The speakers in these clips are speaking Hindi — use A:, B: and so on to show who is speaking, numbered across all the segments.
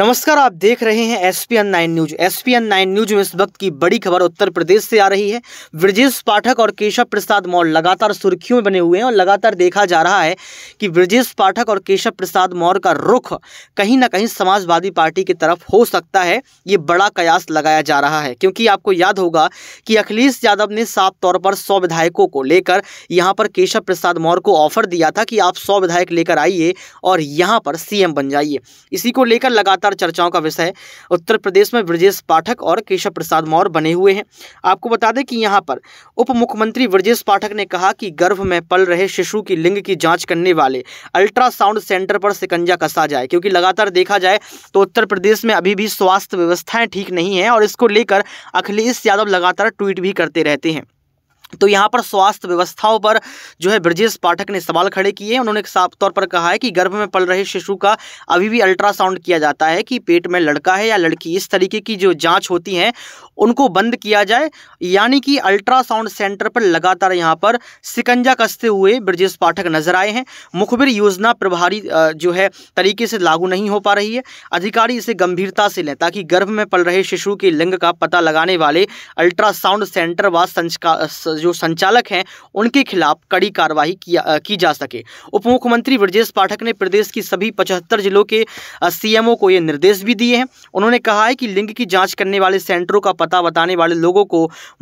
A: नमस्कार आप देख रहे हैं S P N nine news S P N nine news में इस वक्त की बड़ी खबर उत्तर प्रदेश से आ रही है ब्रजेश पाठक और केशव प्रसाद मौर्य लगातार सुर्खियों में बने हुए हैं और लगातार देखा जा रहा है कि ब्रजेश पाठक और केशव प्रसाद मौर्य का रुख कहीं ना कहीं समाजवादी पार्टी की तरफ हो सकता है ये बड़ा कयास लगाया जा रहा है क्योंकि आपको याद होगा कि अखिलेश यादव ने साफ तौर पर सौ विधायकों को लेकर यहाँ पर केशव प्रसाद मौर्य को ऑफर दिया था कि आप सौ विधायक लेकर आइए और यहाँ पर सीएम बन जाइए इसी को लेकर लगातार लगातार चर्चाओं का विषय उत्तर प्रदेश में ब्रजेश पाठक और केशव प्रसाद मौर्य बने हुए हैं आपको बता दें कि यहाँ पर उप मुख्यमंत्री ब्रजेश पाठक ने कहा कि गर्भ में पल रहे शिशु की लिंग की जाँच करने वाले अल्ट्रासाउंड सेंटर पर शिकंजा कसा जाए क्योंकि लगातार देखा जाए तो उत्तर प्रदेश में अभी भी स्वास्थ्य व्यवस्थाएं ठीक नहीं है और इसको लेकर अखिलेश यादव लगातार ट्वीट भी करते रहते हैं तो यहाँ पर स्वास्थ्य व्यवस्थाओं पर जो है ब्रजेश पाठक ने सवाल खड़े किए हैं उन्होंने साफ तौर पर कहा है कि गर्भ में पल रहे शिशु का अभी भी अल्ट्रासाउंड किया जाता है कि पेट में लड़का है या लड़की इस तरीके की जो जांच होती हैं उनको बंद किया जाए यानी कि अल्ट्रासाउंड सेंटर पर लगातार यहाँ पर सिकंजा कसते हुए ब्रजेश पाठक नजर आए हैं मुखबिर योजना प्रभारी जो है तरीके से लागू नहीं हो पा रही है अधिकारी इसे गंभीरता से लें ताकि गर्भ में पल रहे शिशु के लिंग का पता लगाने वाले अल्ट्रासाउंड सेंटर व जो संचालक हैं उनके खिलाफ कड़ी कार्रवाई किया की जा सके उप मुख्यमंत्री ब्रजेश पाठक ने प्रदेश की सभी पचहत्तर जिलों के सीएमओ को ये निर्देश भी दिए हैं उन्होंने कहा है कि लिंग की जाँच करने वाले सेंटरों का पता बताने वाले लोगों को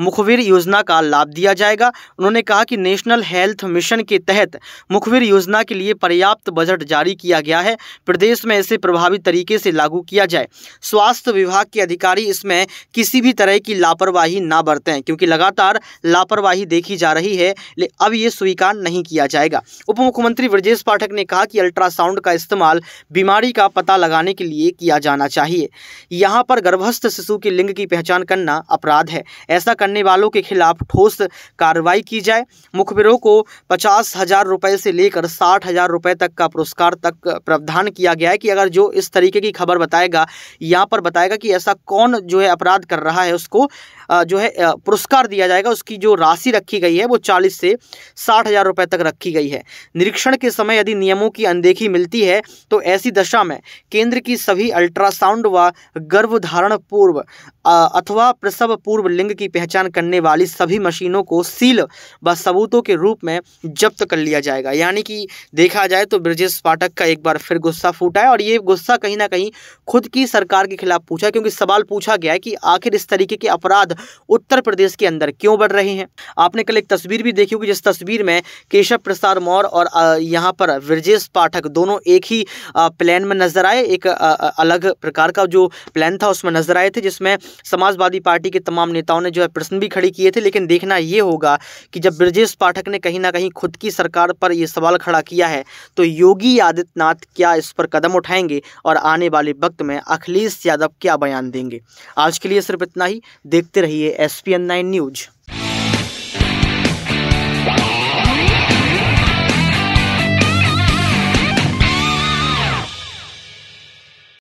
A: मुखबिर योजना का लाभ दिया जाएगा उन्होंने कहा कि नेशनल हेल्थ मिशन के तहत मुखबिर योजना के लिए पर्याप्त बजट जारी किया गया है प्रदेश में इसे प्रभावी तरीके से लागू किया जाए स्वास्थ्य विभाग के अधिकारी इसमें किसी भी तरह की लापरवाही ना बरतें क्योंकि लगातार लापरवाही देखी जा रही है अब ये स्वीकार नहीं किया जाएगा उप मुख्यमंत्री ब्रजेश पाठक ने कहा कि अल्ट्रासाउंड का इस्तेमाल बीमारी का पता लगाने के लिए किया जाना चाहिए यहाँ पर गर्भस्थ शिशु के लिंग की पहचान कर करना अपराध है ऐसा करने वालों के खिलाफ ठोस कार्रवाई की जाए मुखबिरों को पचास हज़ार रुपए से लेकर साठ हज़ार रुपए तक का पुरस्कार तक प्रावधान किया गया है कि अगर जो इस तरीके की खबर बताएगा यहाँ पर बताएगा कि ऐसा कौन जो है अपराध कर रहा है उसको जो है पुरस्कार दिया जाएगा उसकी जो राशि रखी गई है वो चालीस से साठ हज़ार रुपए तक रखी गई है निरीक्षण के समय यदि नियमों की अनदेखी मिलती है तो ऐसी दशा में केंद्र की सभी अल्ट्रासाउंड व गर्भधारण पूर्व अथवा अलावा प्रसव पूर्व लिंग की पहचान करने वाली सभी मशीनों को सील व सबूतों के रूप में जब्त कर लिया जाएगा यानी कि देखा जाए तो ब्रजेश पाठक का एक बार फिर गुस्सा फूटा है और ये गुस्सा कहीं ना कहीं खुद की सरकार के खिलाफ पूछा क्योंकि सवाल पूछा गया है कि आखिर इस तरीके के अपराध उत्तर प्रदेश के अंदर क्यों बढ़ रहे हैं आपने कल एक तस्वीर भी देखी होगी जिस तस्वीर में केशव प्रसाद मौर्य और यहाँ पर ब्रजेश पाठक दोनों एक ही प्लान में नजर आए एक अलग प्रकार का जो प्लान था उसमें नजर आए थे जिसमें समाजवादी समाजवादी पार्टी के तमाम नेताओं ने जो है प्रश्न भी खड़े किए थे लेकिन देखना ये होगा कि जब ब्रजेश पाठक ने कहीं ना कहीं खुद की सरकार पर यह सवाल खड़ा किया है तो योगी आदित्यनाथ क्या इस पर कदम उठाएंगे और आने वाले वक्त में अखिलेश यादव क्या बयान देंगे आज के लिए सिर्फ इतना ही देखते रहिए एस पी न्यूज़